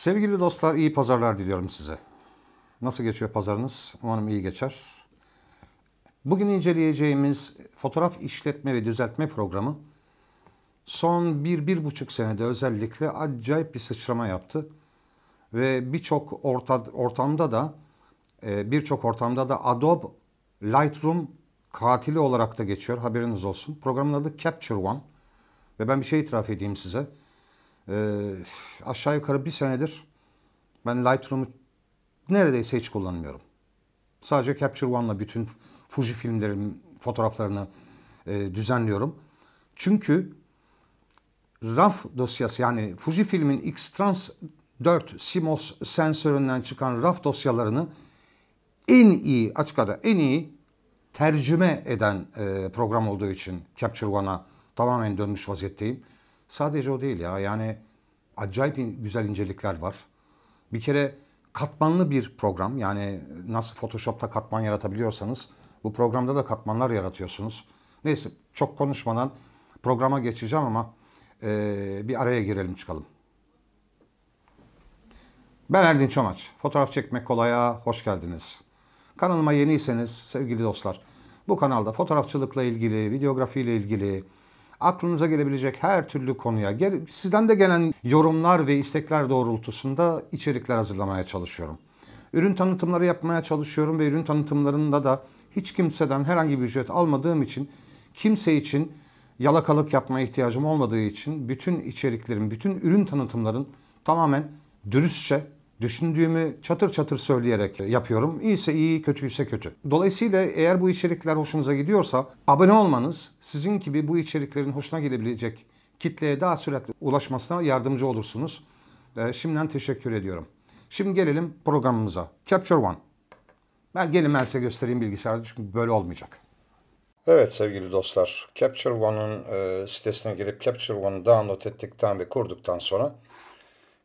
Sevgili dostlar iyi pazarlar diliyorum size. Nasıl geçiyor pazarınız? Umarım iyi geçer. Bugün inceleyeceğimiz fotoğraf işletme ve düzeltme programı son bir bir buçuk senede özellikle acayip bir sıçrama yaptı. Ve birçok orta, ortamda da e, birçok ortamda da Adobe Lightroom katili olarak da geçiyor. Haberiniz olsun. Programın adı Capture One. Ve ben bir şey itiraf edeyim size e, aşağı yukarı bir senedir ben Lightroom'u neredeyse hiç kullanmıyorum. Sadece Capture One'la bütün Fuji filmlerim fotoğraflarını e, düzenliyorum. Çünkü RAW dosyası yani Fuji filmin X-Trans 4 CMOS sensöründen çıkan RAW dosyalarını en iyi açık ara en iyi tercüme eden e, program olduğu için Capture One'a tamamen dönmüş vaziyetteyim. Sadece o değil ya yani acayip güzel incelikler var. Bir kere katmanlı bir program. Yani nasıl Photoshop'ta katman yaratabiliyorsanız bu programda da katmanlar yaratıyorsunuz. Neyse çok konuşmadan programa geçeceğim ama e, bir araya girelim çıkalım. Ben Erdin Çomaç. Fotoğraf çekmek kolaya hoş geldiniz. Kanalıma yeniyseniz sevgili dostlar bu kanalda fotoğrafçılıkla ilgili, videografiyle ilgili, aklınıza gelebilecek her türlü konuya, sizden de gelen yorumlar ve istekler doğrultusunda içerikler hazırlamaya çalışıyorum. Ürün tanıtımları yapmaya çalışıyorum ve ürün tanıtımlarında da hiç kimseden herhangi bir ücret almadığım için kimse için yalakalık yapmaya ihtiyacım olmadığı için bütün içeriklerim, bütün ürün tanıtımların tamamen dürüstçe düşündüğümü çatır çatır söyleyerek yapıyorum. İyiyse iyi, kötüyse kötü. Dolayısıyla eğer bu içerikler hoşunuza gidiyorsa abone olmanız sizin gibi bu içeriklerin hoşuna gidebilecek kitleye daha süratle ulaşmasına yardımcı olursunuz. E, şimdiden teşekkür ediyorum. Şimdi gelelim programımıza. Capture One. Ben gelin ben size göstereyim bilgisayarda çünkü böyle olmayacak. Evet sevgili dostlar, Capture One'un e, sitesine girip Capture One'u download ettikten ve kurduktan sonra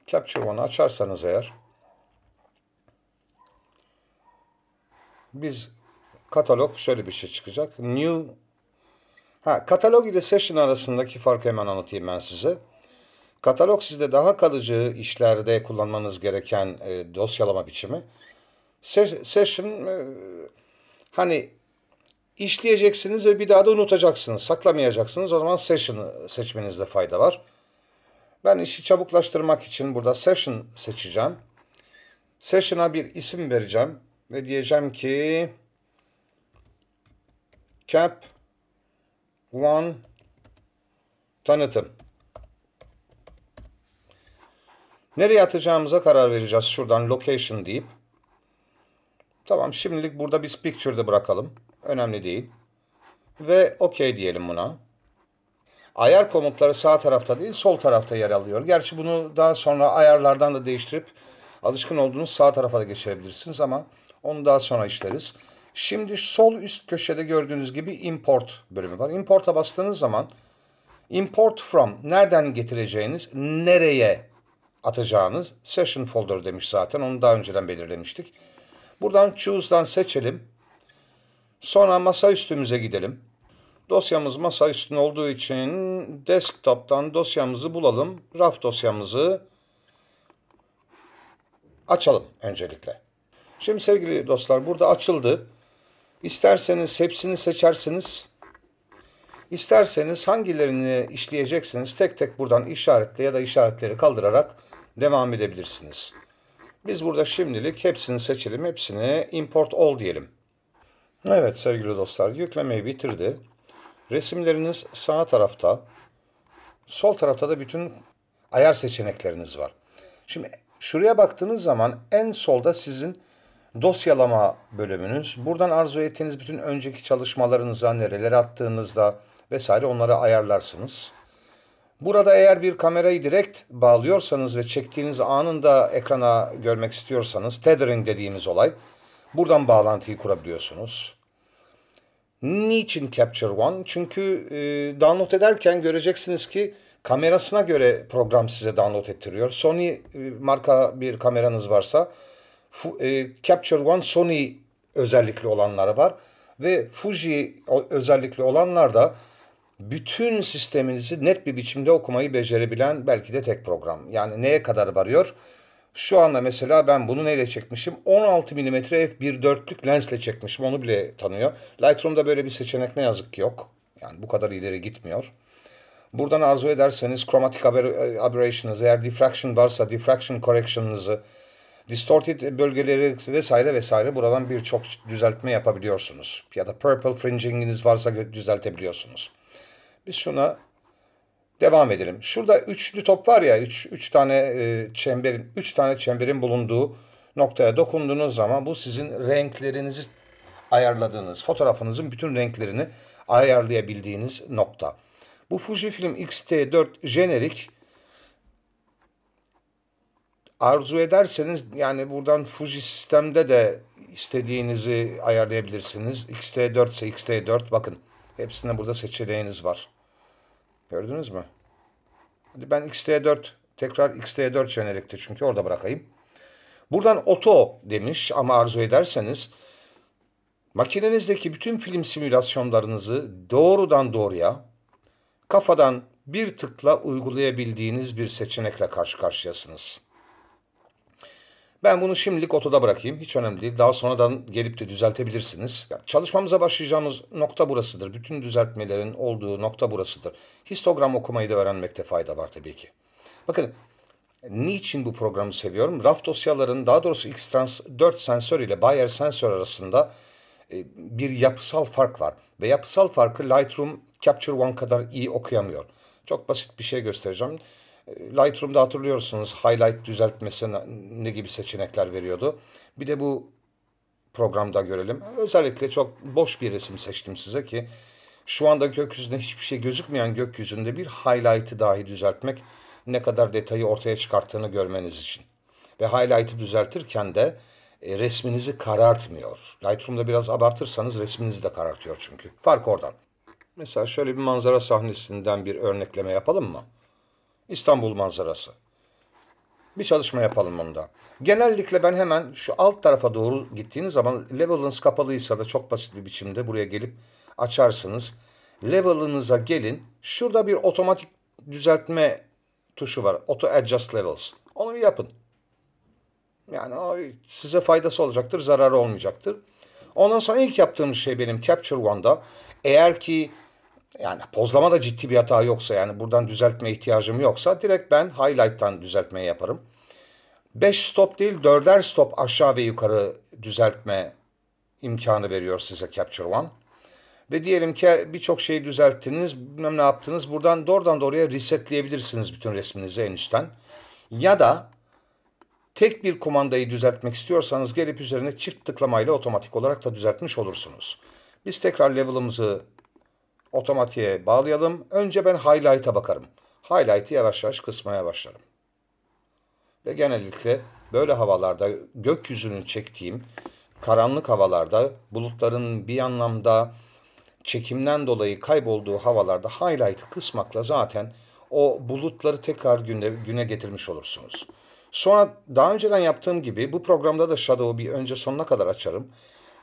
Capture One'u açarsanız eğer biz katalog şöyle bir şey çıkacak. New Ha, katalog ile session arasındaki farkı hemen anlatayım ben size. Katalog sizde daha kalıcı işlerde kullanmanız gereken e, dosyalama biçimi. Se session e, hani işleyeceksiniz ve bir daha da unutacaksınız, saklamayacaksınız. O zaman session'ı seçmenizde fayda var. Ben işi çabuklaştırmak için burada session seçeceğim. Session'a bir isim vereceğim. Ve diyeceğim ki cap one tanıtım. Nereye atacağımıza karar vereceğiz. Şuradan location deyip. Tamam şimdilik burada biz picture'da bırakalım. Önemli değil. Ve OK diyelim buna. Ayar komutları sağ tarafta değil sol tarafta yer alıyor. Gerçi bunu daha sonra ayarlardan da değiştirip alışkın olduğunuz sağ tarafa da geçebilirsiniz ama... Onu daha sonra işleriz. Şimdi sol üst köşede gördüğünüz gibi import bölümü var. Import'a bastığınız zaman import from nereden getireceğiniz, nereye atacağınız session folder demiş zaten. Onu daha önceden belirlemiştik. Buradan choose'dan seçelim. Sonra masa üstümüze gidelim. Dosyamız masa üstünde olduğu için desktop'tan dosyamızı bulalım. Raf dosyamızı açalım öncelikle. Şimdi sevgili dostlar burada açıldı. İsterseniz hepsini seçersiniz. İsterseniz hangilerini işleyeceksiniz tek tek buradan işaretle ya da işaretleri kaldırarak devam edebilirsiniz. Biz burada şimdilik hepsini seçelim. Hepsini import all diyelim. Evet sevgili dostlar yüklemeyi bitirdi. Resimleriniz sağ tarafta. Sol tarafta da bütün ayar seçenekleriniz var. Şimdi şuraya baktığınız zaman en solda sizin dosyalama bölümünüz. Buradan arzu ettiğiniz bütün önceki çalışmalarınıza nerelere attığınızda vesaire onları ayarlarsınız. Burada eğer bir kamerayı direkt bağlıyorsanız ve çektiğiniz anında ekrana görmek istiyorsanız tethering dediğimiz olay buradan bağlantıyı kurabiliyorsunuz. Niçin Capture One? Çünkü e, download ederken göreceksiniz ki kamerasına göre program size download ettiriyor. Sony e, marka bir kameranız varsa e, Capture One Sony özellikli olanlar var. Ve Fuji özellikli olanlar da bütün sisteminizi net bir biçimde okumayı becerebilen belki de tek program. Yani neye kadar varıyor? Şu anda mesela ben bunu neyle çekmişim? 16 mm f1.4'lük lensle çekmişim. Onu bile tanıyor. Lightroom'da böyle bir seçenek ne yazık ki yok. Yani bu kadar ileri gitmiyor. Buradan arzu ederseniz chromatic e, aberration'ınızı, eğer diffraction varsa diffraction correction'ınızı, Distorted bölgeleri vesaire vesaire buradan birçok düzeltme yapabiliyorsunuz. Ya da purple fringing'iniz varsa düzeltebiliyorsunuz. Biz şuna devam edelim. Şurada üçlü top var ya, üç, üç tane e, çemberin, üç tane çemberin bulunduğu noktaya dokunduğunuz zaman bu sizin renklerinizi ayarladığınız, fotoğrafınızın bütün renklerini ayarlayabildiğiniz nokta. Bu Fujifilm X-T4 jenerik arzu ederseniz yani buradan Fuji sistemde de istediğinizi ayarlayabilirsiniz. XT4 ise XT4 bakın. Hepsinde burada seçeneğiniz var. Gördünüz mü? Hadi ben XT4 tekrar XT4 jenerikte çünkü orada bırakayım. Buradan oto demiş ama arzu ederseniz makinenizdeki bütün film simülasyonlarınızı doğrudan doğruya kafadan bir tıkla uygulayabildiğiniz bir seçenekle karşı karşıyasınız. Ben bunu şimdilik otoda bırakayım. Hiç önemli değil. Daha sonradan gelip de düzeltebilirsiniz. çalışmamıza başlayacağımız nokta burasıdır. Bütün düzeltmelerin olduğu nokta burasıdır. Histogram okumayı da öğrenmekte fayda var tabii ki. Bakın niçin bu programı seviyorum? RAF dosyaların daha doğrusu X-Trans 4 sensör ile Bayer sensör arasında e, bir yapısal fark var. Ve yapısal farkı Lightroom Capture One kadar iyi okuyamıyor. Çok basit bir şey göstereceğim. Lightroom'da hatırlıyorsunuz highlight düzeltmesine ne gibi seçenekler veriyordu. Bir de bu programda görelim. Özellikle çok boş bir resim seçtim size ki şu anda gökyüzünde hiçbir şey gözükmeyen gökyüzünde bir highlight'ı dahi düzeltmek ne kadar detayı ortaya çıkarttığını görmeniz için. Ve highlight'ı düzeltirken de e, resminizi karartmıyor. Lightroom'da biraz abartırsanız resminizi de karartıyor çünkü. Fark oradan. Mesela şöyle bir manzara sahnesinden bir örnekleme yapalım mı? İstanbul manzarası. Bir çalışma yapalım bunda. Genellikle ben hemen şu alt tarafa doğru gittiğiniz zaman level'ınız kapalıysa da çok basit bir biçimde buraya gelip açarsınız. Level'ınıza gelin. Şurada bir otomatik düzeltme tuşu var. Auto Adjust Levels. Onu bir yapın. Yani o size faydası olacaktır, zararı olmayacaktır. Ondan sonra ilk yaptığım şey benim Capture One'da. Eğer ki yani pozlama da ciddi bir hata yoksa yani buradan düzeltme ihtiyacım yoksa direkt ben highlight'tan düzeltmeyi yaparım. 5 stop değil 4'er stop aşağı ve yukarı düzeltme imkanı veriyor size Capture One. Ve diyelim ki birçok şeyi düzelttiniz, bilmem ne yaptınız. Buradan doğrudan doğruya resetleyebilirsiniz bütün resminizi en üstten. Ya da tek bir kumandayı düzeltmek istiyorsanız gelip üzerine çift tıklamayla otomatik olarak da düzeltmiş olursunuz. Biz tekrar level'ımızı otomatiğe bağlayalım. Önce ben highlight'a bakarım. Highlight'ı yavaş yavaş kısmaya başlarım. Ve genellikle böyle havalarda gökyüzünün çektiğim karanlık havalarda bulutların bir anlamda çekimden dolayı kaybolduğu havalarda highlight'ı kısmakla zaten o bulutları tekrar güne, güne getirmiş olursunuz. Sonra daha önceden yaptığım gibi bu programda da shadow'u bir önce sonuna kadar açarım.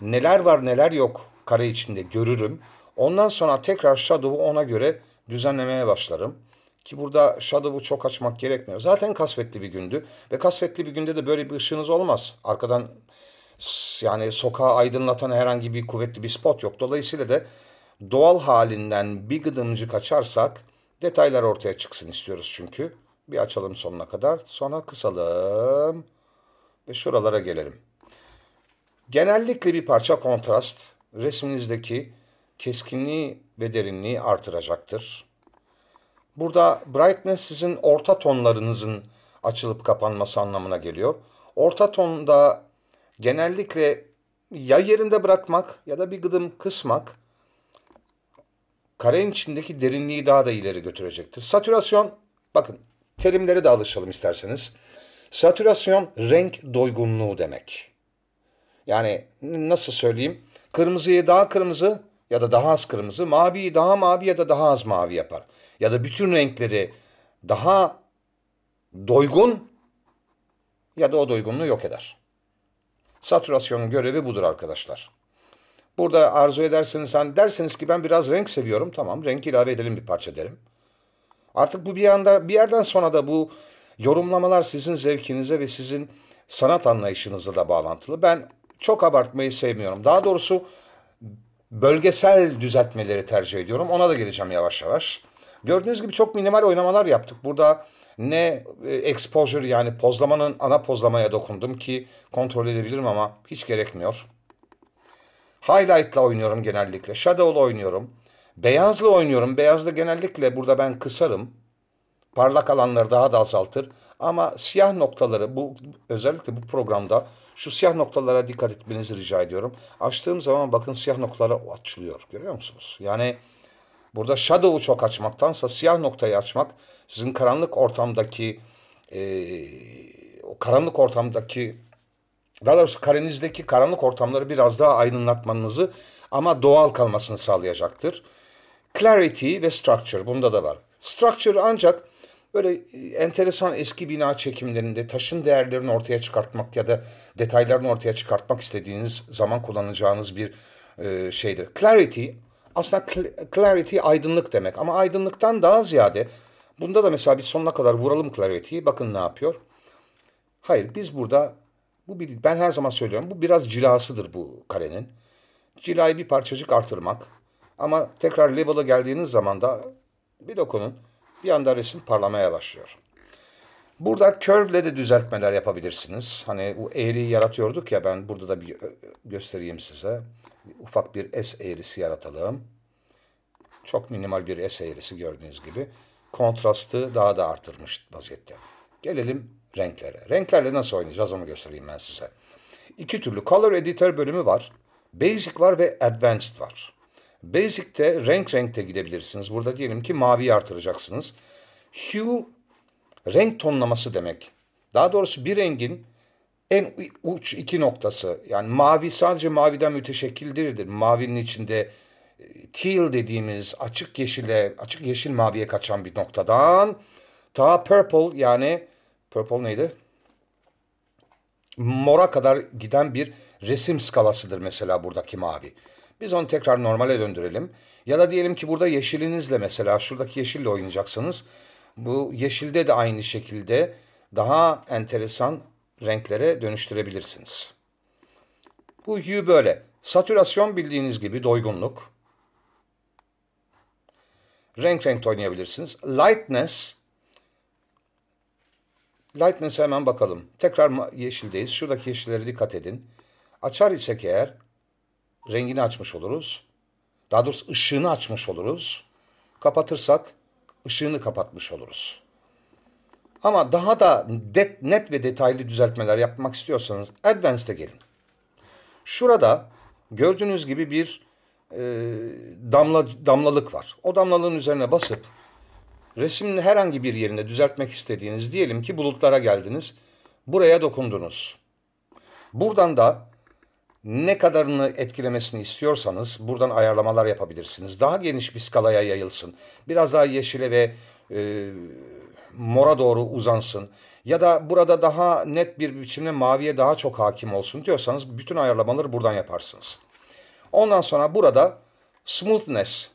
Neler var neler yok kare içinde görürüm. Ondan sonra tekrar shadow'u ona göre düzenlemeye başlarım. Ki burada shadow'u çok açmak gerekmiyor. Zaten kasvetli bir gündü. Ve kasvetli bir günde de böyle bir ışığınız olmaz. Arkadan yani sokağı aydınlatan herhangi bir kuvvetli bir spot yok. Dolayısıyla da doğal halinden bir gıdımcı kaçarsak detaylar ortaya çıksın istiyoruz çünkü. Bir açalım sonuna kadar. Sonra kısalım. Ve şuralara gelelim. Genellikle bir parça kontrast resminizdeki keskinliği ve derinliği artıracaktır. Burada brightness sizin orta tonlarınızın açılıp kapanması anlamına geliyor. Orta tonda genellikle ya yerinde bırakmak ya da bir gıdım kısmak karenin içindeki derinliği daha da ileri götürecektir. Satürasyon, bakın terimlere de alışalım isterseniz. Satürasyon renk doygunluğu demek. Yani nasıl söyleyeyim? Kırmızıyı daha kırmızı, ya da daha az kırmızı, maviyi daha mavi ya da daha az mavi yapar. Ya da bütün renkleri daha doygun ya da o doygunluğu yok eder. Satürasyonun görevi budur arkadaşlar. Burada arzu ederseniz sen derseniz ki ben biraz renk seviyorum. Tamam renk ilave edelim bir parça derim. Artık bu bir yanda bir yerden sonra da bu yorumlamalar sizin zevkinize ve sizin sanat anlayışınıza da bağlantılı. Ben çok abartmayı sevmiyorum. Daha doğrusu bölgesel düzeltmeleri tercih ediyorum. Ona da geleceğim yavaş yavaş. Gördüğünüz gibi çok minimal oynamalar yaptık. Burada ne e, exposure yani pozlamanın ana pozlamaya dokundum ki kontrol edebilirim ama hiç gerekmiyor. Highlight'la oynuyorum genellikle. Shadow'la oynuyorum. Beyazla oynuyorum. Beyazla genellikle burada ben kısarım. Parlak alanları daha da azaltır. Ama siyah noktaları bu özellikle bu programda şu siyah noktalara dikkat etmenizi rica ediyorum. Açtığım zaman bakın siyah noktalara açılıyor. Görüyor musunuz? Yani burada shadow'u çok açmaktansa siyah noktayı açmak sizin karanlık ortamdaki e, o karanlık ortamdaki daha doğrusu karenizdeki karanlık ortamları biraz daha aydınlatmanızı ama doğal kalmasını sağlayacaktır. Clarity ve structure bunda da var. Structure ancak böyle e, enteresan eski bina çekimlerinde taşın değerlerini ortaya çıkartmak ya da detaylarını ortaya çıkartmak istediğiniz zaman kullanacağınız bir e, şeydir. Clarity aslında clarity aydınlık demek ama aydınlıktan daha ziyade bunda da mesela bir sonuna kadar vuralım clarity'yi bakın ne yapıyor. Hayır biz burada bu bir, ben her zaman söylüyorum bu biraz cilasıdır bu karenin. Cilayı bir parçacık artırmak ama tekrar level'a geldiğiniz zaman da bir dokunun bir anda resim parlamaya başlıyor. Burada curve'le de düzeltmeler yapabilirsiniz. Hani bu eğriyi yaratıyorduk ya ben burada da bir e, göstereyim size. Ufak bir S eğrisi yaratalım. Çok minimal bir S eğrisi gördüğünüz gibi. Kontrastı daha da artırmış vaziyette. Gelelim renklere. Renklerle nasıl oynayacağız onu göstereyim ben size. İki türlü Color Editor bölümü var. Basic var ve Advanced var. Basic'te renk renkte gidebilirsiniz. Burada diyelim ki mavi artıracaksınız. Hue renk tonlaması demek. Daha doğrusu bir rengin en uç iki noktası. Yani mavi sadece maviden müteşekkildirdir. Mavinin içinde e, teal dediğimiz açık yeşile, açık yeşil maviye kaçan bir noktadan ta purple yani purple neydi? Mora kadar giden bir resim skalasıdır mesela buradaki mavi. Biz onu tekrar normale döndürelim. Ya da diyelim ki burada yeşilinizle mesela şuradaki yeşille oynayacaksınız. Bu yeşilde de aynı şekilde daha enteresan renklere dönüştürebilirsiniz. Bu hue böyle. Satürasyon bildiğiniz gibi doygunluk. Renk renk oynayabilirsiniz. Lightness. Lightness'e hemen bakalım. Tekrar yeşildeyiz. Şuradaki yeşillere dikkat edin. Açar isek eğer rengini açmış oluruz. Daha doğrusu ışığını açmış oluruz. Kapatırsak ışığını kapatmış oluruz. Ama daha da det, net ve detaylı düzeltmeler yapmak istiyorsanız Advanced'e gelin. Şurada gördüğünüz gibi bir e, damla damlalık var. O damlalığın üzerine basıp resmin herhangi bir yerinde düzeltmek istediğiniz diyelim ki bulutlara geldiniz. Buraya dokundunuz. Buradan da ne kadarını etkilemesini istiyorsanız buradan ayarlamalar yapabilirsiniz. Daha geniş bir skalaya yayılsın. Biraz daha yeşile ve e, mora doğru uzansın. Ya da burada daha net bir biçimde maviye daha çok hakim olsun diyorsanız bütün ayarlamaları buradan yaparsınız. Ondan sonra burada smoothness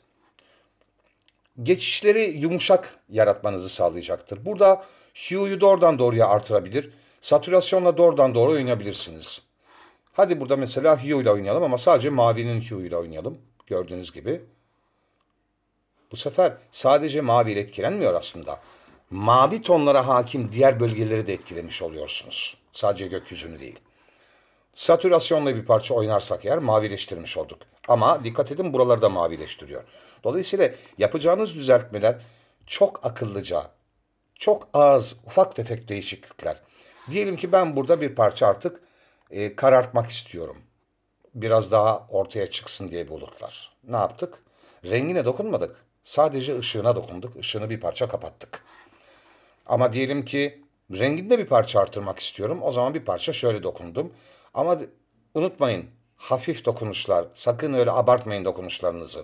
geçişleri yumuşak yaratmanızı sağlayacaktır. Burada hue'yu doğrudan doğruya artırabilir, satürasyonla doğrudan doğru oynayabilirsiniz. Hadi burada mesela Hue ile oynayalım ama sadece mavinin Hue ile oynayalım. Gördüğünüz gibi. Bu sefer sadece mavi ile etkilenmiyor aslında. Mavi tonlara hakim diğer bölgeleri de etkilemiş oluyorsunuz. Sadece gökyüzünü değil. Satürasyonla bir parça oynarsak eğer mavileştirmiş olduk. Ama dikkat edin buraları da mavileştiriyor. Dolayısıyla yapacağınız düzeltmeler çok akıllıca, çok az, ufak tefek değişiklikler. Diyelim ki ben burada bir parça artık e, karartmak istiyorum. Biraz daha ortaya çıksın diye bulutlar. Ne yaptık? Rengine dokunmadık. Sadece ışığına dokunduk. Işığını bir parça kapattık. Ama diyelim ki renginde bir parça artırmak istiyorum. O zaman bir parça şöyle dokundum. Ama unutmayın hafif dokunuşlar. Sakın öyle abartmayın dokunuşlarınızı.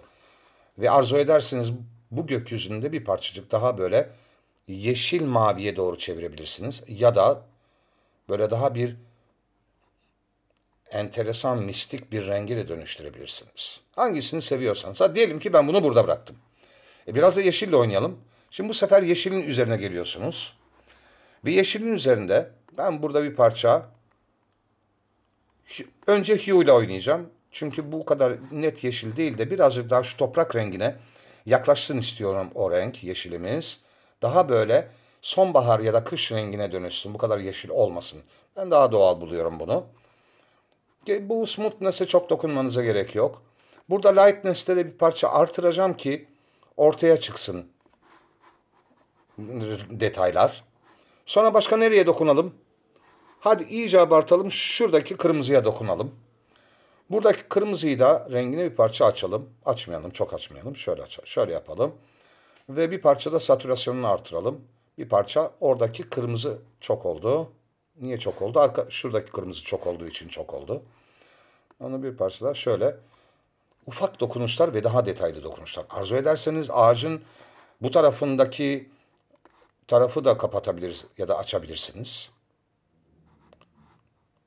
Ve arzu ederseniz bu gökyüzünde bir parçacık daha böyle yeşil maviye doğru çevirebilirsiniz. Ya da böyle daha bir enteresan, mistik bir rengi de dönüştürebilirsiniz. Hangisini seviyorsanız. Ha, diyelim ki ben bunu burada bıraktım. E, biraz da yeşille oynayalım. Şimdi bu sefer yeşilin üzerine geliyorsunuz. Bir yeşilin üzerinde ben burada bir parça önce hue ile oynayacağım. Çünkü bu kadar net yeşil değil de birazcık daha şu toprak rengine yaklaşsın istiyorum o renk yeşilimiz. Daha böyle sonbahar ya da kış rengine dönüşsün. Bu kadar yeşil olmasın. Ben daha doğal buluyorum bunu. Bu smoothness'e çok dokunmanıza gerek yok. Burada lightness'te de bir parça artıracağım ki ortaya çıksın detaylar. Sonra başka nereye dokunalım? Hadi iyice abartalım. Şuradaki kırmızıya dokunalım. Buradaki kırmızıyı da rengini bir parça açalım. Açmayalım, çok açmayalım. Şöyle aç şöyle yapalım. Ve bir parça da satürasyonunu artıralım. Bir parça oradaki kırmızı çok oldu. Niye çok oldu? Arka, şuradaki kırmızı çok olduğu için çok oldu. Onu bir parça daha şöyle. Ufak dokunuşlar ve daha detaylı dokunuşlar. Arzu ederseniz ağacın bu tarafındaki tarafı da kapatabiliriz ya da açabilirsiniz.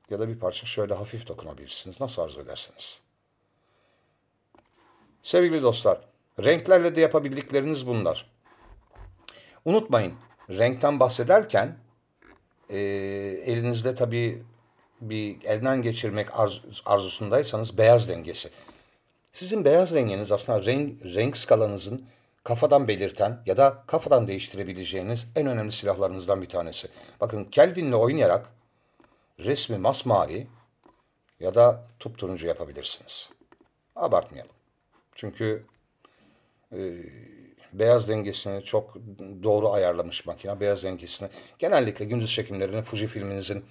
Ya da bir parça şöyle hafif dokunabilirsiniz. Nasıl arzu ederseniz. Sevgili dostlar, renklerle de yapabildikleriniz bunlar. Unutmayın, renkten bahsederken e, elinizde tabii bir elden geçirmek arz, arzusundaysanız beyaz dengesi. Sizin beyaz renginiz aslında renk, renk skalanızın kafadan belirten ya da kafadan değiştirebileceğiniz en önemli silahlarınızdan bir tanesi. Bakın Kelvin'le oynayarak resmi masmavi ya da turuncu yapabilirsiniz. Abartmayalım. Çünkü e, beyaz dengesini çok doğru ayarlamış makine. Beyaz dengesini genellikle gündüz çekimlerini Fuji filminizin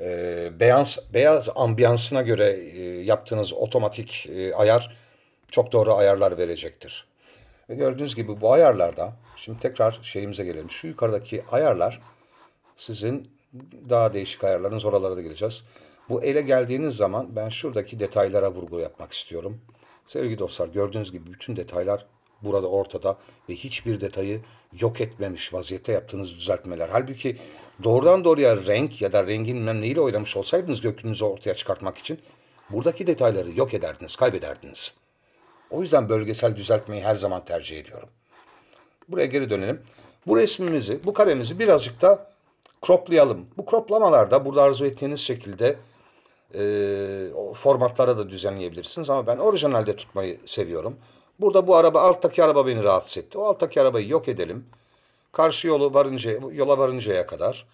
e, beyaz, beyaz ambiyansına göre e, yaptığınız otomatik e, ayar çok doğru ayarlar verecektir. Ve gördüğünüz gibi bu ayarlarda, şimdi tekrar şeyimize gelelim. Şu yukarıdaki ayarlar sizin daha değişik ayarlarınız oralara da geleceğiz. Bu ele geldiğiniz zaman ben şuradaki detaylara vurgu yapmak istiyorum. Sevgili dostlar gördüğünüz gibi bütün detaylar burada ortada ve hiçbir detayı yok etmemiş vaziyette yaptığınız düzeltmeler. Halbuki doğrudan doğruya renk ya da rengin neyle oynamış olsaydınız gökyüzünüzü ortaya çıkartmak için buradaki detayları yok ederdiniz, kaybederdiniz. O yüzden bölgesel düzeltmeyi her zaman tercih ediyorum. Buraya geri dönelim. Bu resmimizi, bu karemizi birazcık da croplayalım. Bu croplamalarda burada arzu ettiğiniz şekilde e, formatlara da düzenleyebilirsiniz ama ben orijinalde tutmayı seviyorum. Burada bu araba alttaki araba beni rahatsız etti. O alttaki arabayı yok edelim. Karşı yolu varınca, yola varıncaya kadar.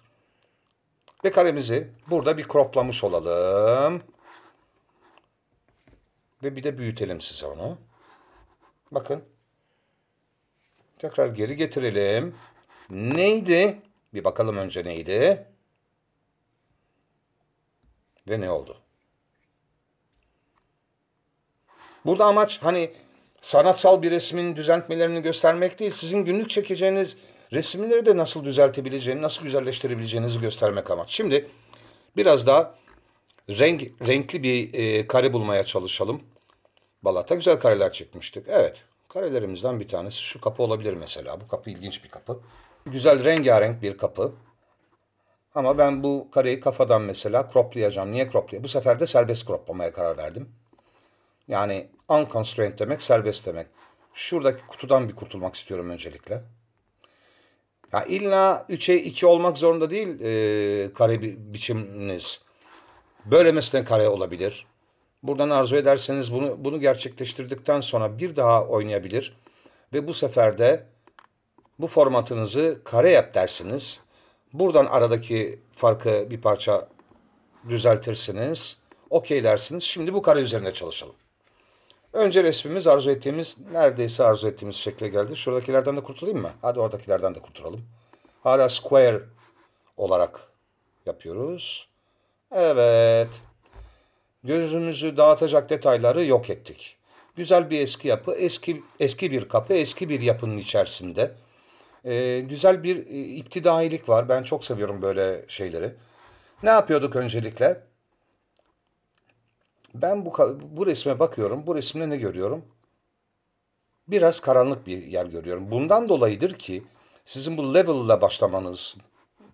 Ve karemizi burada bir kroplamış olalım. Ve bir de büyütelim size onu. Bakın. Tekrar geri getirelim. Neydi? Bir bakalım önce neydi? Ve ne oldu? Burada amaç hani sanatsal bir resmin düzeltmelerini göstermek değil, sizin günlük çekeceğiniz resimleri de nasıl düzeltebileceğini, nasıl güzelleştirebileceğinizi göstermek amaç. Şimdi biraz daha renk renkli bir e, kare bulmaya çalışalım. Balat'ta güzel kareler çekmiştik. Evet, karelerimizden bir tanesi şu kapı olabilir mesela. Bu kapı ilginç bir kapı. Güzel rengarenk bir kapı. Ama ben bu kareyi kafadan mesela croplayacağım. Niye croplayacağım? Bu sefer de serbest croplamaya karar verdim. Yani unconstrained demek serbest demek. Şuradaki kutudan bir kurtulmak istiyorum öncelikle. Ya illa 3'e 2 olmak zorunda değil e, kare bi biçiminiz. Bölemesine kare olabilir. Buradan arzu ederseniz bunu bunu gerçekleştirdikten sonra bir daha oynayabilir. Ve bu sefer de bu formatınızı kare yap dersiniz. Buradan aradaki farkı bir parça düzeltirsiniz. Okey dersiniz. Şimdi bu kare üzerine çalışalım. Önce resmimiz arzu ettiğimiz, neredeyse arzu ettiğimiz şekle geldi. Şuradakilerden de kurtulayım mı? Hadi oradakilerden de kurtulalım. Hala square olarak yapıyoruz. Evet. Gözümüzü dağıtacak detayları yok ettik. Güzel bir eski yapı, eski eski bir kapı, eski bir yapının içerisinde. Ee, güzel bir e, iptidailik var. Ben çok seviyorum böyle şeyleri. Ne yapıyorduk öncelikle? Ben bu, bu resme bakıyorum. Bu resimde ne görüyorum? Biraz karanlık bir yer görüyorum. Bundan dolayıdır ki sizin bu level ile başlamanız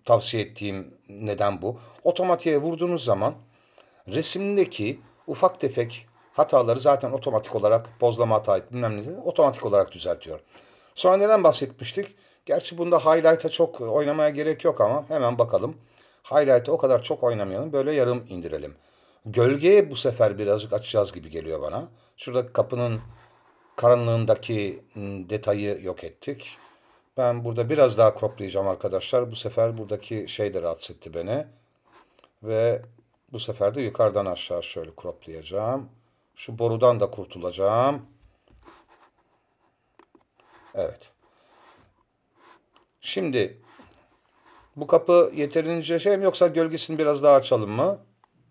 tavsiye ettiğim neden bu. Otomatiğe vurduğunuz zaman resimdeki ufak tefek hataları zaten otomatik olarak pozlama hata bilmem ne otomatik olarak düzeltiyor. Sonra neden bahsetmiştik? Gerçi bunda highlight'a çok oynamaya gerek yok ama hemen bakalım. Highlight'ı o kadar çok oynamayalım. Böyle yarım indirelim. Gölgeye bu sefer birazcık açacağız gibi geliyor bana. Şurada kapının karanlığındaki ıı, detayı yok ettik. Ben burada biraz daha kroplayacağım arkadaşlar. Bu sefer buradaki şey de rahatsız etti beni. Ve bu sefer de yukarıdan aşağı şöyle kroplayacağım. Şu borudan da kurtulacağım. Evet. Şimdi bu kapı yeterince şey mi yoksa gölgesini biraz daha açalım mı?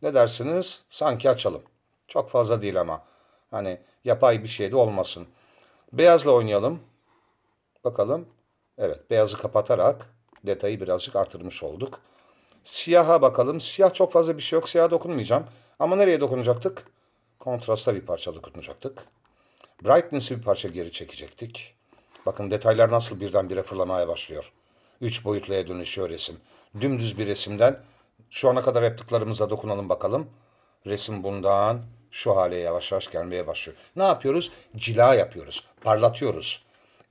Ne dersiniz? Sanki açalım. Çok fazla değil ama. Hani yapay bir şey de olmasın. Beyazla oynayalım. Bakalım. Evet beyazı kapatarak detayı birazcık artırmış olduk. Siyaha bakalım. Siyah çok fazla bir şey yok. Siyaha dokunmayacağım. Ama nereye dokunacaktık? Kontrasta bir parça dokunacaktık. Brightness'i bir parça geri çekecektik. Bakın detaylar nasıl birdenbire fırlamaya başlıyor. Üç boyutluya dönüşüyor resim. Dümdüz bir resimden şu ana kadar yaptıklarımıza dokunalım bakalım. Resim bundan şu hale yavaş yavaş gelmeye başlıyor. Ne yapıyoruz? Cila yapıyoruz, parlatıyoruz.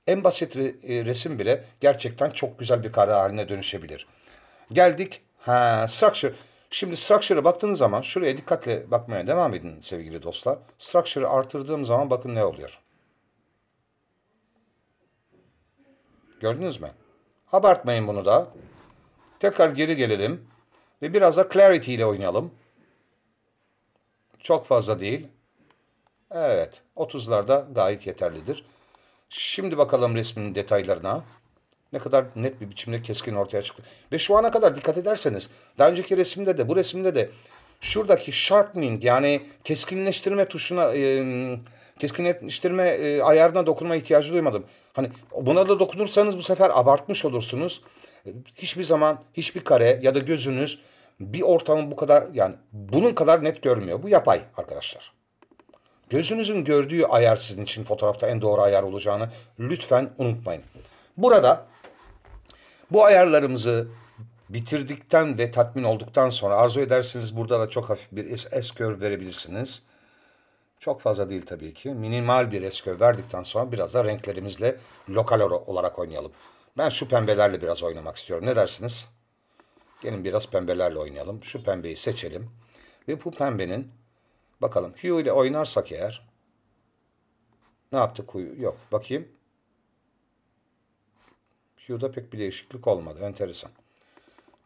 En basit e, resim bile gerçekten çok güzel bir kare haline dönüşebilir. Geldik. Ha, structure. Şimdi structure'a baktığınız zaman şuraya dikkatle bakmaya devam edin sevgili dostlar. Structure'ı artırdığım zaman bakın ne oluyor. Gördünüz mü? Abartmayın bunu da. Tekrar geri gelelim. Ve biraz da Clarity ile oynayalım. Çok fazla değil. Evet. 30'larda gayet yeterlidir. Şimdi bakalım resmin detaylarına. Ne kadar net bir biçimde keskin ortaya çıktı. Ve şu ana kadar dikkat ederseniz daha önceki resimde de bu resimde de şuradaki sharpening yani keskinleştirme tuşuna e, keskinleştirme e, ayarına dokunma ihtiyacı duymadım. Hani buna da dokunursanız bu sefer abartmış olursunuz. E, hiçbir zaman hiçbir kare ya da gözünüz bir ortamın bu kadar yani bunun kadar net görmüyor. Bu yapay arkadaşlar. Gözünüzün gördüğü ayar sizin için fotoğrafta en doğru ayar olacağını lütfen unutmayın. Burada bu ayarlarımızı bitirdikten ve tatmin olduktan sonra arzu ederseniz burada da çok hafif bir S-curve verebilirsiniz. Çok fazla değil tabii ki. Minimal bir S-curve verdikten sonra biraz da renklerimizle lokal olarak oynayalım. Ben şu pembelerle biraz oynamak istiyorum. Ne dersiniz? Gelin biraz pembelerle oynayalım. Şu pembeyi seçelim. Ve bu pembenin bakalım Hue ile oynarsak eğer ne yaptı Hue? Yok. Bakayım. Hue'da pek bir değişiklik olmadı. Enteresan.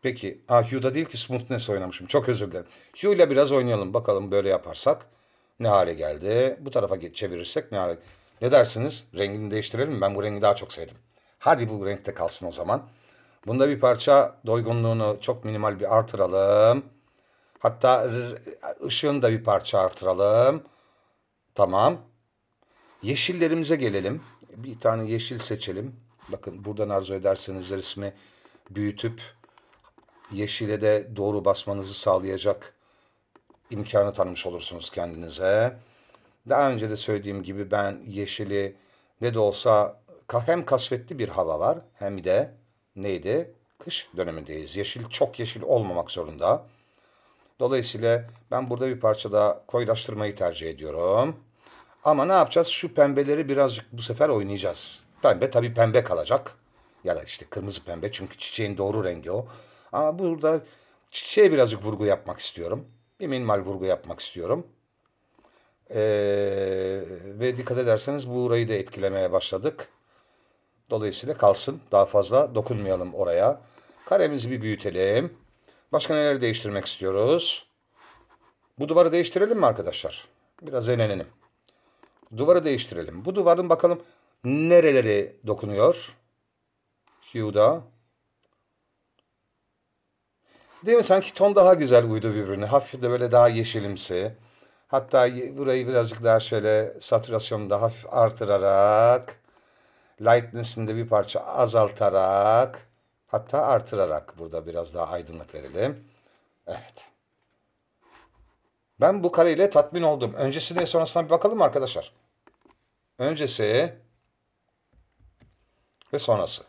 Peki. Ah Hue'da değil ki Smoothness oynamışım. Çok özür dilerim. Hue ile biraz oynayalım. Bakalım böyle yaparsak ne hale geldi. Bu tarafa geç, çevirirsek ne hale Ne dersiniz? Rengini değiştirelim mi? Ben bu rengi daha çok sevdim. Hadi bu renkte kalsın o zaman. Bunda bir parça doygunluğunu çok minimal bir artıralım. Hatta ışığını da bir parça artıralım. Tamam. Yeşillerimize gelelim. Bir tane yeşil seçelim. Bakın buradan arzu ederseniz resmi büyütüp yeşile de doğru basmanızı sağlayacak imkanı tanımış olursunuz kendinize. Daha önce de söylediğim gibi ben yeşili ne de olsa hem kasvetli bir hava var hem de neydi? Kış dönemindeyiz. Yeşil çok yeşil olmamak zorunda. Dolayısıyla ben burada bir parça daha koyulaştırmayı tercih ediyorum. Ama ne yapacağız? Şu pembeleri birazcık bu sefer oynayacağız. Pembe tabii pembe kalacak. Ya da işte kırmızı pembe çünkü çiçeğin doğru rengi o. Ama burada çiçeğe birazcık vurgu yapmak istiyorum. Bir minimal vurgu yapmak istiyorum. Ee, ve dikkat ederseniz burayı da etkilemeye başladık. Dolayısıyla kalsın. Daha fazla dokunmayalım oraya. Karemizi bir büyütelim. Başka neleri değiştirmek istiyoruz? Bu duvarı değiştirelim mi arkadaşlar? Biraz eğlenelim. Duvarı değiştirelim. Bu duvarın bakalım nereleri dokunuyor? Yuda. Değil mi? Sanki ton daha güzel uydu birbirine. Hafif de böyle daha yeşilimsi. Hatta burayı birazcık daha şöyle satürasyonu daha hafif artırarak lightness'ını bir parça azaltarak hatta artırarak burada biraz daha aydınlık verelim. Evet. Ben bu kareyle tatmin oldum. Öncesine sonrasına bir bakalım arkadaşlar? Öncesi ve sonrası.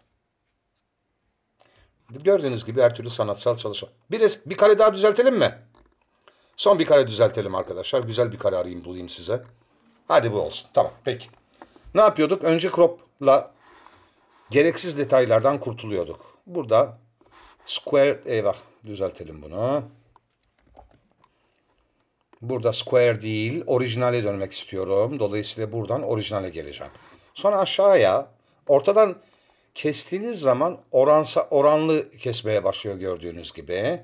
Gördüğünüz gibi her türlü sanatsal çalışma. Bir, bir kare daha düzeltelim mi? Son bir kare düzeltelim arkadaşlar. Güzel bir kare arayayım bulayım size. Hadi bu olsun. Tamam peki. Ne yapıyorduk? Önce crop'la gereksiz detaylardan kurtuluyorduk. Burada square eyvah düzeltelim bunu. Burada square değil, orijinale dönmek istiyorum. Dolayısıyla buradan orijinale geleceğim. Sonra aşağıya ortadan kestiğiniz zaman oransa, oranlı kesmeye başlıyor gördüğünüz gibi.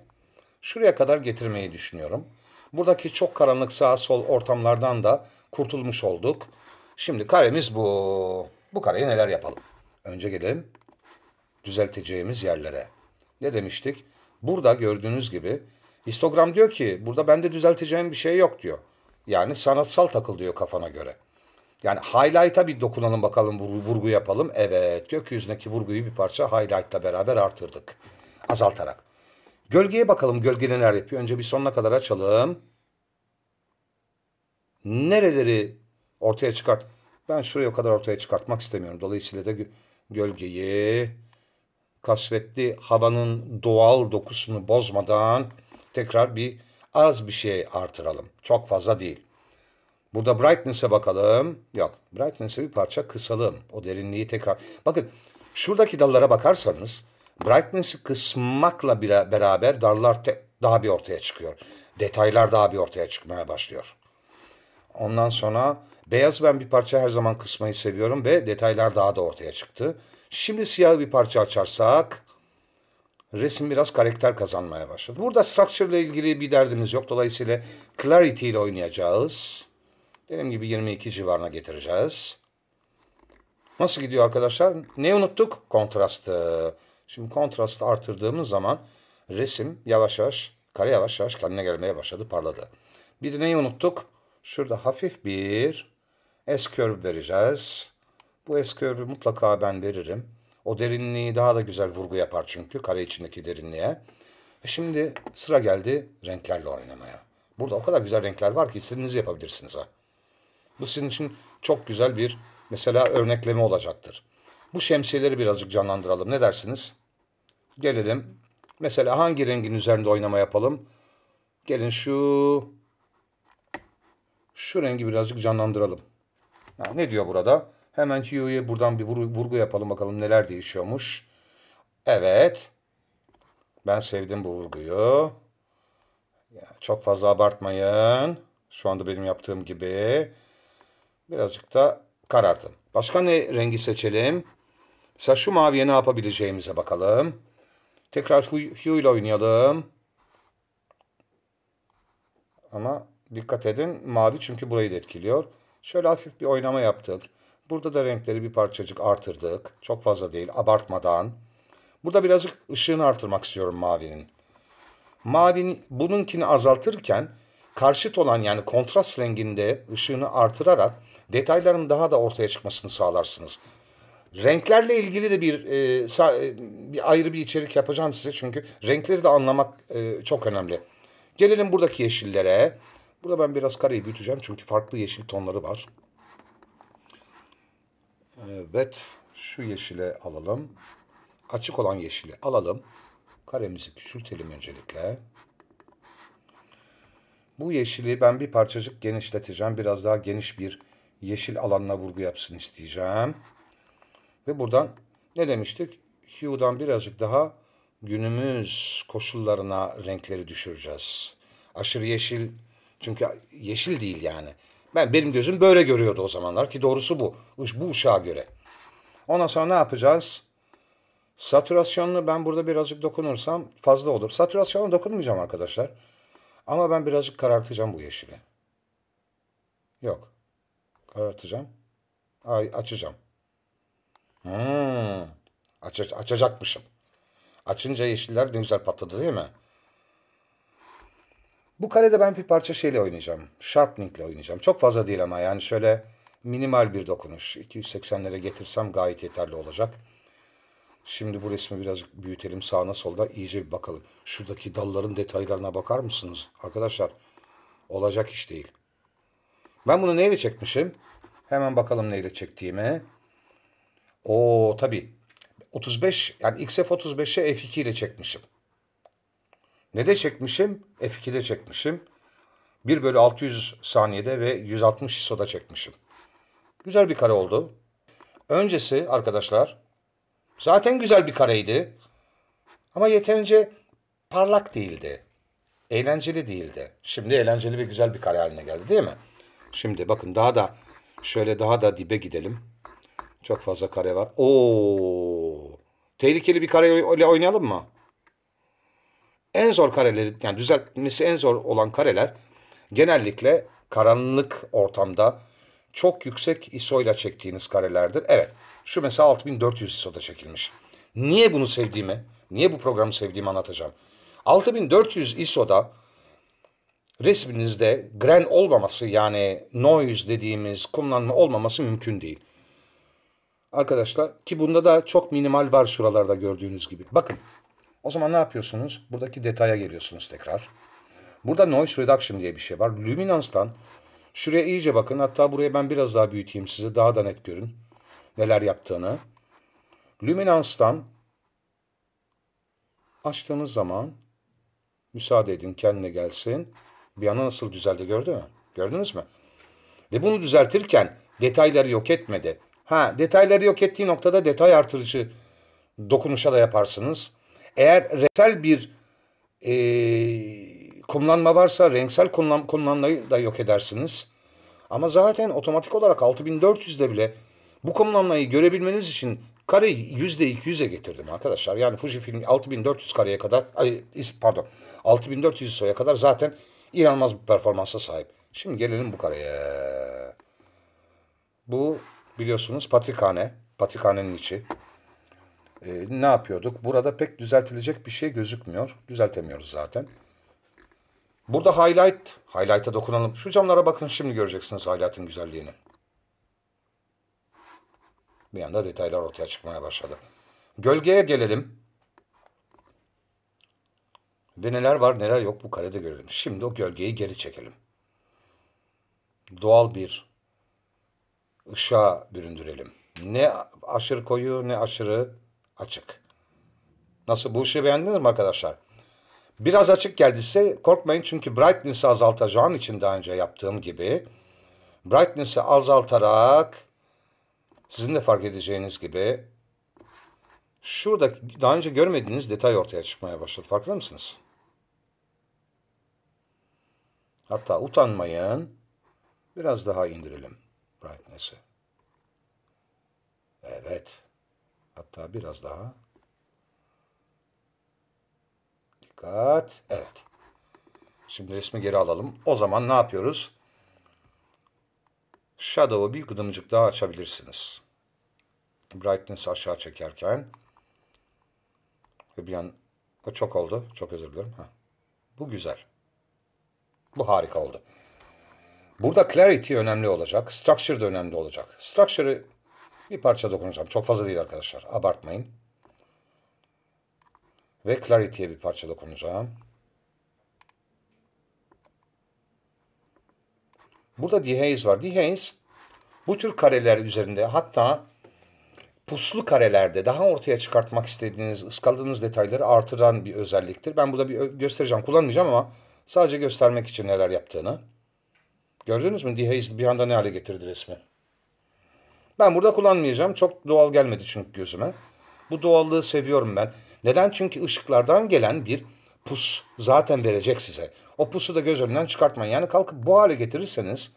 Şuraya kadar getirmeyi düşünüyorum. Buradaki çok karanlık sağ sol ortamlardan da kurtulmuş olduk. Şimdi karemiz bu. Bu kareye neler yapalım? Önce gelelim düzelteceğimiz yerlere. Ne demiştik? Burada gördüğünüz gibi histogram diyor ki burada bende düzelteceğim bir şey yok diyor. Yani sanatsal takıl diyor kafana göre. Yani highlight'a bir dokunalım bakalım vurgu yapalım. Evet gökyüzündeki vurguyu bir parça highlight'la beraber artırdık. Azaltarak. Gölgeye bakalım gölge neler yapıyor. Önce bir sonuna kadar açalım. Nereleri ortaya çıkart. Ben şurayı o kadar ortaya çıkartmak istemiyorum. Dolayısıyla da gölgeyi kasvetli havanın doğal dokusunu bozmadan tekrar bir az bir şey artıralım. Çok fazla değil. Burada brightness'e bakalım. Yok. Brightness'e bir parça kısalım. O derinliği tekrar. Bakın şuradaki dallara bakarsanız brightness'i kısmakla bir beraber dallar daha bir ortaya çıkıyor. Detaylar daha bir ortaya çıkmaya başlıyor. Ondan sonra Beyaz ben bir parça her zaman kısmayı seviyorum ve detaylar daha da ortaya çıktı. Şimdi siyah bir parça açarsak resim biraz karakter kazanmaya başladı. Burada structure ile ilgili bir derdimiz yok. Dolayısıyla clarity ile oynayacağız. Dediğim gibi 22 civarına getireceğiz. Nasıl gidiyor arkadaşlar? Ne unuttuk? Kontrastı. Şimdi kontrastı artırdığımız zaman resim yavaş yavaş, kare yavaş yavaş kendine gelmeye başladı, parladı. Bir de neyi unuttuk? Şurada hafif bir S-curve vereceğiz. Bu S-curve'ü mutlaka ben veririm. O derinliği daha da güzel vurgu yapar çünkü kare içindeki derinliğe. E şimdi sıra geldi renklerle oynamaya. Burada o kadar güzel renkler var ki istediğinizi yapabilirsiniz ha. Bu sizin için çok güzel bir mesela örnekleme olacaktır. Bu şemsiyeleri birazcık canlandıralım. Ne dersiniz? Gelelim. Mesela hangi rengin üzerinde oynama yapalım? Gelin şu şu rengi birazcık canlandıralım. Ya ne diyor burada? Hemen Q'ya buradan bir vurgu yapalım bakalım neler değişiyormuş. Evet. Ben sevdim bu vurguyu. Ya çok fazla abartmayın. Şu anda benim yaptığım gibi. Birazcık da karartın. Başka ne rengi seçelim? Mesela şu maviye ne yapabileceğimize bakalım. Tekrar Hue ile oynayalım. Ama dikkat edin mavi çünkü burayı da etkiliyor. Şöyle hafif bir oynama yaptık. Burada da renkleri bir parçacık artırdık. Çok fazla değil abartmadan. Burada birazcık ışığını artırmak istiyorum mavinin. Mavinin bununkini azaltırken karşıt olan yani kontrast renginde ışığını artırarak detayların daha da ortaya çıkmasını sağlarsınız. Renklerle ilgili de bir, e, e bir ayrı bir içerik yapacağım size çünkü renkleri de anlamak e, çok önemli. Gelelim buradaki yeşillere. Burada ben biraz kareyi büyüteceğim çünkü farklı yeşil tonları var. Evet şu yeşile alalım. Açık olan yeşili alalım. Karemizi küçültelim öncelikle. Bu yeşili ben bir parçacık genişleteceğim. Biraz daha geniş bir yeşil alanla vurgu yapsın isteyeceğim. Ve buradan ne demiştik? Hue'dan birazcık daha günümüz koşullarına renkleri düşüreceğiz. Aşırı yeşil çünkü yeşil değil yani. Ben benim gözüm böyle görüyordu o zamanlar ki doğrusu bu. Bu uşağa göre. Ondan sonra ne yapacağız? Satürasyonunu ben burada birazcık dokunursam fazla olur. Satürasyona dokunmayacağım arkadaşlar. Ama ben birazcık karartacağım bu yeşili. Yok. Karartacağım. Ay, açacağım. Hmm. Aç, açacakmışım. Açınca yeşiller ne güzel patladı değil mi? Bu karede ben bir parça şeyle oynayacağım. Sharpening ile oynayacağım. Çok fazla değil ama yani şöyle minimal bir dokunuş. 280'lere getirsem gayet yeterli olacak. Şimdi bu resmi birazcık büyütelim sağına solda iyice bir bakalım. Şuradaki dalların detaylarına bakar mısınız? Arkadaşlar olacak iş değil. Ben bunu neyle çekmişim? Hemen bakalım neyle çektiğime. Oo tabii 35 yani XF35'e F2 ile çekmişim. Ne de çekmişim? F2'de çekmişim. 1 bölü 600 saniyede ve 160 ISO'da çekmişim. Güzel bir kare oldu. Öncesi arkadaşlar zaten güzel bir kareydi. Ama yeterince parlak değildi. Eğlenceli değildi. Şimdi eğlenceli ve güzel bir kare haline geldi değil mi? Şimdi bakın daha da şöyle daha da dibe gidelim. Çok fazla kare var. Oo! Tehlikeli bir kareyle oynayalım mı? En zor kareleri yani düzeltmesi en zor olan kareler genellikle karanlık ortamda çok yüksek ISO ile çektiğiniz karelerdir. Evet şu mesela 6400 ISO'da çekilmiş. Niye bunu sevdiğimi, niye bu programı sevdiğimi anlatacağım. 6400 ISO'da resminizde gren olmaması yani noise dediğimiz kumlanma olmaması mümkün değil. Arkadaşlar ki bunda da çok minimal var şuralarda gördüğünüz gibi. Bakın o zaman ne yapıyorsunuz? Buradaki detaya geliyorsunuz tekrar. Burada noise reduction diye bir şey var. Luminans'tan şuraya iyice bakın. Hatta buraya ben biraz daha büyüteyim size. Daha da net görün neler yaptığını. Luminans'tan açtığınız zaman müsaade edin kendine gelsin. Bir yana nasıl düzeldi gördü mü? Gördünüz mü? Ve bunu düzeltirken detayları yok etmedi. Ha detayları yok ettiği noktada detay artırıcı dokunuşa da yaparsınız. Eğer renksel bir e, kumlanma varsa renksel kumlan, kumlanmayı da yok edersiniz. Ama zaten otomatik olarak 6400'de bile bu kumlanmayı görebilmeniz için kareyi yüzde %200'e getirdim arkadaşlar. Yani Fujifilm 6400 kareye kadar ay, pardon 6400 soya kadar zaten inanılmaz bir performansa sahip. Şimdi gelelim bu kareye. Bu biliyorsunuz Patrikhane. Patrikhane'nin içi e, ne yapıyorduk? Burada pek düzeltilecek bir şey gözükmüyor. Düzeltemiyoruz zaten. Burada highlight, highlight'a dokunalım. Şu camlara bakın şimdi göreceksiniz highlight'ın güzelliğini. Bir anda detaylar ortaya çıkmaya başladı. Gölgeye gelelim. Ve neler var neler yok bu karede görelim. Şimdi o gölgeyi geri çekelim. Doğal bir ışığa büründürelim. Ne aşırı koyu ne aşırı açık. Nasıl bu ışığı beğendiniz mi arkadaşlar? Biraz açık geldiyse korkmayın çünkü brightness'ı azaltacağım için daha önce yaptığım gibi. Brightness'ı azaltarak sizin de fark edeceğiniz gibi şurada daha önce görmediğiniz detay ortaya çıkmaya başladı. Farkında mısınız? Hatta utanmayın. Biraz daha indirelim brightness'ı. Evet. Hatta biraz daha. Dikkat. Evet. Şimdi resmi geri alalım. O zaman ne yapıyoruz? Shadow'u bir kıdımcık daha açabilirsiniz. Brightness aşağı çekerken. bir an o çok oldu. Çok özür dilerim. Ha. Bu güzel. Bu harika oldu. Burada clarity önemli olacak. Structure da önemli olacak. Structure'ı bir parça dokunacağım. Çok fazla değil arkadaşlar. Abartmayın. Ve Clarity'ye bir parça dokunacağım. Burada Dehaze var. Dehaze bu tür kareler üzerinde hatta puslu karelerde daha ortaya çıkartmak istediğiniz, ıskaladığınız detayları artıran bir özelliktir. Ben burada bir göstereceğim, kullanmayacağım ama sadece göstermek için neler yaptığını. Gördünüz mü? Dehaze bir anda ne hale getirdi resmi. Ben burada kullanmayacağım. Çok doğal gelmedi çünkü gözüme. Bu doğallığı seviyorum ben. Neden? Çünkü ışıklardan gelen bir pus zaten verecek size. O pusu da göz önünden çıkartmayın. Yani kalkıp bu hale getirirseniz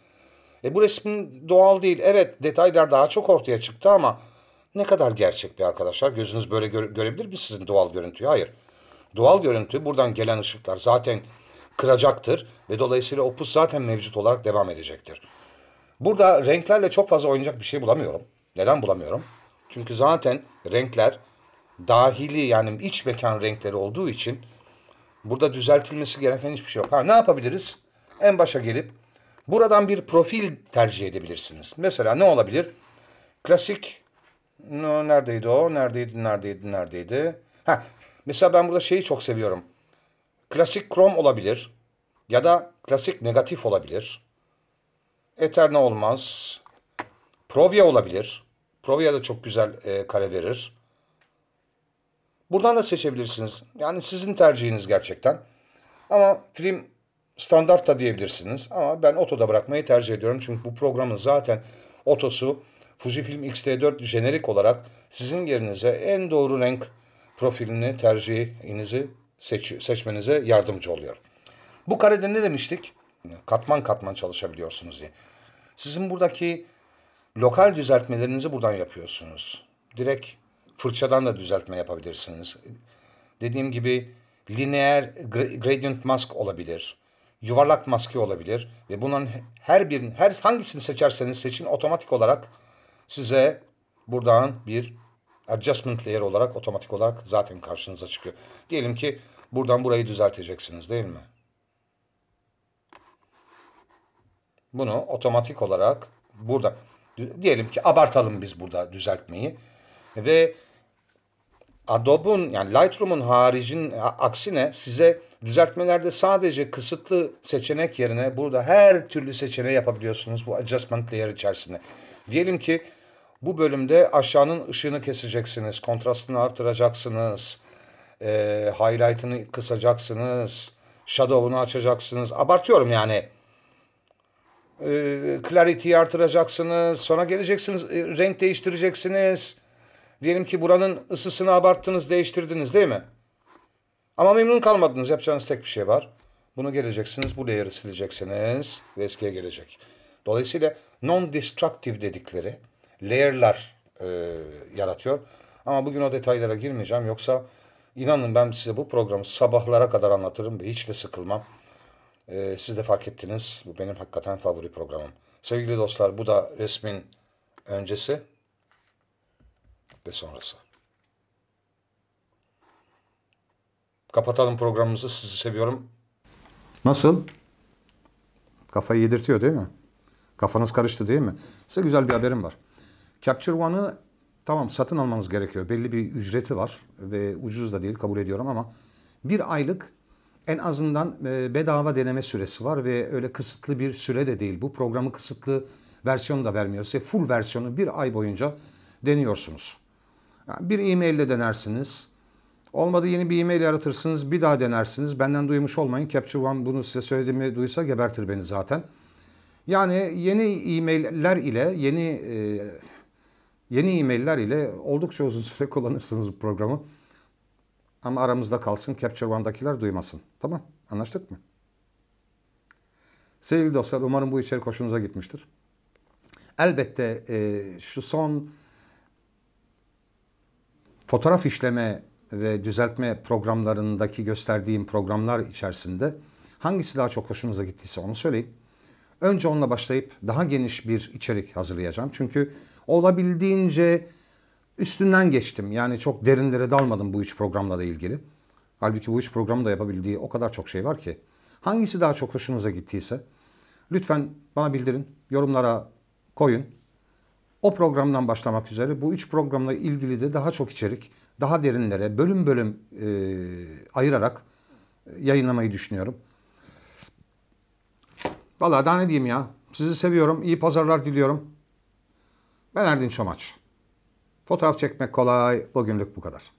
e bu resmin doğal değil. Evet detaylar daha çok ortaya çıktı ama ne kadar gerçek bir arkadaşlar? Gözünüz böyle göre, görebilir mi sizin doğal görüntüyü? Hayır. Doğal görüntü buradan gelen ışıklar zaten kıracaktır ve dolayısıyla o pus zaten mevcut olarak devam edecektir. Burada renklerle çok fazla oynayacak bir şey bulamıyorum. Neden bulamıyorum? Çünkü zaten renkler dahili yani iç mekan renkleri olduğu için burada düzeltilmesi gereken hiçbir şey yok. Ha ne yapabiliriz? En başa gelip buradan bir profil tercih edebilirsiniz. Mesela ne olabilir? Klasik no, neredeydi o? Neredeydi? Neredeydi? Neredeydi? Ha mesela ben burada şeyi çok seviyorum. Klasik krom olabilir ya da klasik negatif olabilir Eterna olmaz. Provia olabilir. Provia da çok güzel e, kare verir. Buradan da seçebilirsiniz. Yani sizin tercihiniz gerçekten. Ama film standart da diyebilirsiniz. Ama ben otoda bırakmayı tercih ediyorum. Çünkü bu programın zaten otosu Fujifilm X-T4 jenerik olarak sizin yerinize en doğru renk profilini, tercihinizi seç seçmenize yardımcı oluyor. Bu karede ne demiştik? Katman katman çalışabiliyorsunuz diye. Sizin buradaki lokal düzeltmelerinizi buradan yapıyorsunuz. Direkt fırçadan da düzeltme yapabilirsiniz. Dediğim gibi lineer gradient mask olabilir. Yuvarlak maske olabilir ve bunun her birini her hangisini seçerseniz seçin otomatik olarak size buradan bir adjustment layer olarak otomatik olarak zaten karşınıza çıkıyor. Diyelim ki buradan burayı düzelteceksiniz değil mi? Bunu otomatik olarak burada diyelim ki abartalım biz burada düzeltmeyi ve Adobe'un yani Lightroom'un haricin aksine size düzeltmelerde sadece kısıtlı seçenek yerine burada her türlü seçeneği yapabiliyorsunuz bu adjustment layer içerisinde. Diyelim ki bu bölümde aşağının ışığını keseceksiniz, kontrastını artıracaksınız, e, highlight'ını kısacaksınız, shadow'unu açacaksınız. Abartıyorum yani e, artıracaksınız, sonra geleceksiniz, e, renk değiştireceksiniz. Diyelim ki buranın ısısını abarttınız, değiştirdiniz değil mi? Ama memnun kalmadınız. Yapacağınız tek bir şey var. Bunu geleceksiniz, bu layer'ı sileceksiniz ve eskiye gelecek. Dolayısıyla non-destructive dedikleri layer'lar e, yaratıyor. Ama bugün o detaylara girmeyeceğim. Yoksa inanın ben size bu programı sabahlara kadar anlatırım ve hiç de sıkılmam. E, siz de fark ettiniz. Bu benim hakikaten favori programım. Sevgili dostlar bu da resmin öncesi ve sonrası. Kapatalım programımızı. Sizi seviyorum. Nasıl? Kafayı yedirtiyor değil mi? Kafanız karıştı değil mi? Size güzel bir haberim var. Capture One'ı tamam satın almanız gerekiyor. Belli bir ücreti var ve ucuz da değil kabul ediyorum ama bir aylık en azından e, bedava deneme süresi var ve öyle kısıtlı bir süre de değil. Bu programı kısıtlı versiyonu da vermiyor. Size full versiyonu bir ay boyunca deniyorsunuz. bir e-mail ile denersiniz. Olmadı yeni bir e-mail yaratırsınız. Bir daha denersiniz. Benden duymuş olmayın. Capture One bunu size söylediğimi duysa gebertir beni zaten. Yani yeni e-mailler ile yeni e, yeni e-mailler ile oldukça uzun süre kullanırsınız bu programı. Ama aramızda kalsın Capture One'dakiler duymasın. Tamam anlaştık mı? Sevgili dostlar umarım bu içerik hoşunuza gitmiştir. Elbette e, şu son fotoğraf işleme ve düzeltme programlarındaki gösterdiğim programlar içerisinde hangisi daha çok hoşunuza gittiyse onu söyleyin. Önce onunla başlayıp daha geniş bir içerik hazırlayacağım. Çünkü olabildiğince üstünden geçtim. Yani çok derinlere dalmadım bu üç programla da ilgili. Halbuki bu üç programın da yapabildiği o kadar çok şey var ki. Hangisi daha çok hoşunuza gittiyse lütfen bana bildirin. Yorumlara koyun. O programdan başlamak üzere bu üç programla ilgili de daha çok içerik, daha derinlere bölüm bölüm e, ayırarak e, yayınlamayı düşünüyorum. Valla daha ne diyeyim ya. Sizi seviyorum. İyi pazarlar diliyorum. Ben Erdin Çomaç. Fotoğraf çekmek kolay. Bugünlük bu kadar.